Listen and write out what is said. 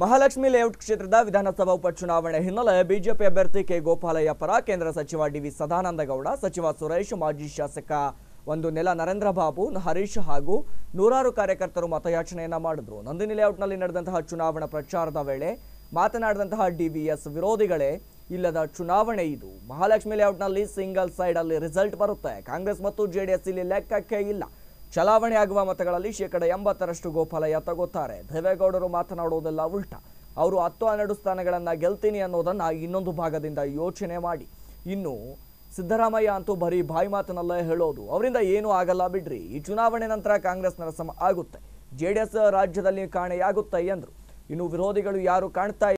Mahalakshmi layout ಕ್ಷೇತ್ರದ ವಿಧಾನಸಭಾ ಉಪಚುನಾವಣೆ ಹಿನ್ನೆಲೆ ಬಿಜೆಪಿ ಅಭ್ಯರ್ಥಿ ಕೆ ಗೋಪಾಲಯ್ಯ ಪರ ಕೇಂದ್ರ ಸಚಿವ ಸದಾನಂದ ಸದಾನಂದಗೌಡ ಸಚಿವ ಸುರೇಶ್ ಮಾಜಿ ಶಾಸಕ ಒಂದು ನೆಲ ನರೇಂದ್ರ ಬಾಬು ಹರೀಶ್ ಹಾಗೂ ನೂರಾರು ಕಾರ್ಯಕರ್ತರು ಮತಯಾಚನೆಯನ್ನ ಮಾಡಿದ್ರು ನಂದಿನಿ ಲೇಔಟ್ನಲ್ಲಿ ನಡೆದಂತಹ ಚುನಾವಣಾ ಪ್ರಚಾರದ ವೇಳೆ ಮಾತನಾಡಿದಂತಹ ಎಸ್ ವಿರೋಧಿಗಳೇ ಇಲ್ಲದ ಚುನಾವಣೆ ಇದು ಮಹಾಲಕ್ಷ್ಮಿ ಲೇಔಟ್ನಲ್ಲಿ ಸಿಂಗಲ್ ಸೈಡ್ ಅಲ್ಲಿ ರಿಸಲ್ಟ್ ಬರುತ್ತೆ ಕಾಂಗ್ರೆಸ್ ಮತ್ತು ಜೆಡಿಎಸ್ ಇಲ್ಲಿ ಲೆಕ್ಕಕ್ಕೆ ಇಲ್ಲ ಚಲಾವಣೆ ಆಗುವ ಮತಗಳಲ್ಲಿ ಶೇಕಡ ಎಂಬತ್ತರಷ್ಟು ಗೋಪಾಲಯ್ಯ ತಗೋತಾರೆ ದೇವೇಗೌಡರು ಮಾತನಾಡುವುದೆಲ್ಲ ಉಲ್ಟಾ ಅವರು ಹತ್ತು ಹನ್ನೆರಡು ಸ್ಥಾನಗಳನ್ನು ಗೆಲ್ತೀನಿ ಅನ್ನೋದನ್ನು ಇನ್ನೊಂದು ಭಾಗದಿಂದ ಯೋಚನೆ ಮಾಡಿ ಇನ್ನು ಸಿದ್ದರಾಮಯ್ಯ ಅಂತೂ ಬರೀ ಬಾಯಿ ಮಾತನಲ್ಲೇ ಹೇಳೋದು ಅವರಿಂದ ಏನೂ ಆಗಲ್ಲ ಬಿಡ್ರಿ ಈ ಚುನಾವಣೆ ನಂತರ ಕಾಂಗ್ರೆಸ್ ನರಸಮ ಆಗುತ್ತೆ ಜೆ ರಾಜ್ಯದಲ್ಲಿ ಕಾಣೆಯಾಗುತ್ತೆ ಎಂದರು ಇನ್ನು ವಿರೋಧಿಗಳು ಯಾರು ಕಾಣ್ತಾ